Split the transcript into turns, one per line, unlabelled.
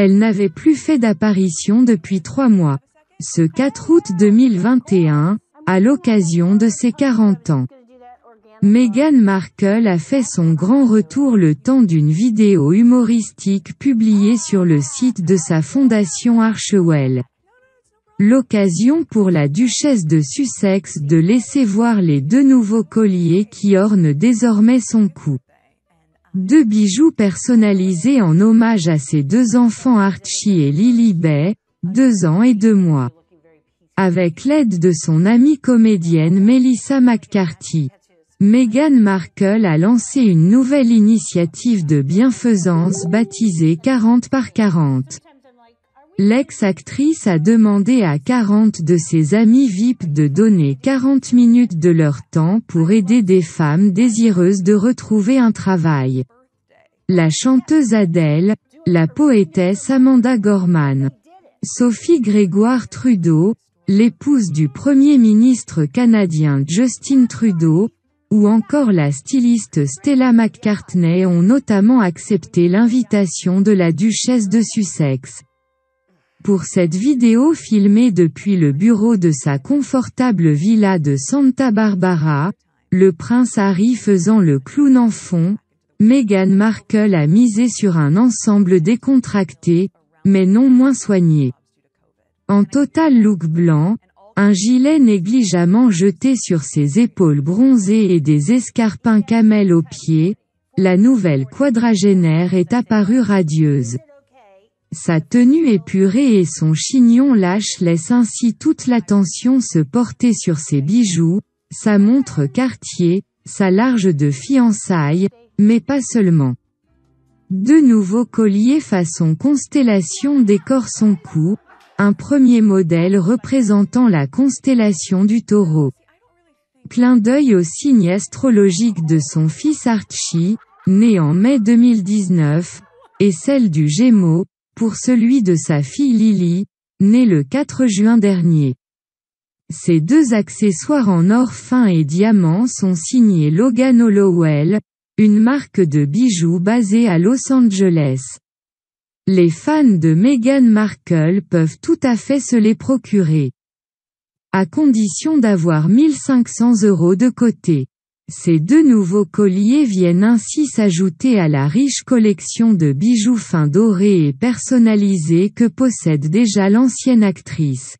Elle n'avait plus fait d'apparition depuis trois mois. Ce 4 août 2021, à l'occasion de ses 40 ans. Meghan Markle a fait son grand retour le temps d'une vidéo humoristique publiée sur le site de sa fondation Archewell. L'occasion pour la duchesse de Sussex de laisser voir les deux nouveaux colliers qui ornent désormais son cou. Deux bijoux personnalisés en hommage à ses deux enfants Archie et Lily Bay, deux ans et deux mois. Avec l'aide de son amie comédienne Melissa McCarthy. Meghan Markle a lancé une nouvelle initiative de bienfaisance baptisée 40 par 40. L'ex-actrice a demandé à 40 de ses amis VIP de donner 40 minutes de leur temps pour aider des femmes désireuses de retrouver un travail. La chanteuse Adèle, la poétesse Amanda Gorman, Sophie Grégoire Trudeau, l'épouse du Premier ministre canadien Justin Trudeau, ou encore la styliste Stella McCartney ont notamment accepté l'invitation de la duchesse de Sussex. Pour cette vidéo filmée depuis le bureau de sa confortable villa de Santa Barbara, le prince Harry faisant le clown en fond, Meghan Markle a misé sur un ensemble décontracté, mais non moins soigné. En total look blanc, un gilet négligemment jeté sur ses épaules bronzées et des escarpins camel aux pieds, la nouvelle quadragénaire est apparue radieuse. Sa tenue épurée et son chignon lâche laissent ainsi toute l'attention se porter sur ses bijoux, sa montre quartier, sa large de fiançailles, mais pas seulement. Deux nouveaux colliers façon constellation décorent son cou, un premier modèle représentant la constellation du taureau. Clin d'œil au signe astrologique de son fils Archie, né en mai 2019, et celle du Gémeaux, pour celui de sa fille Lily, née le 4 juin dernier. Ces deux accessoires en or fin et diamant sont signés Logan Hollowell, une marque de bijoux basée à Los Angeles. Les fans de Meghan Markle peuvent tout à fait se les procurer. À condition d'avoir 1500 euros de côté. Ces deux nouveaux colliers viennent ainsi s'ajouter à la riche collection de bijoux fins dorés et personnalisés que possède déjà l'ancienne actrice,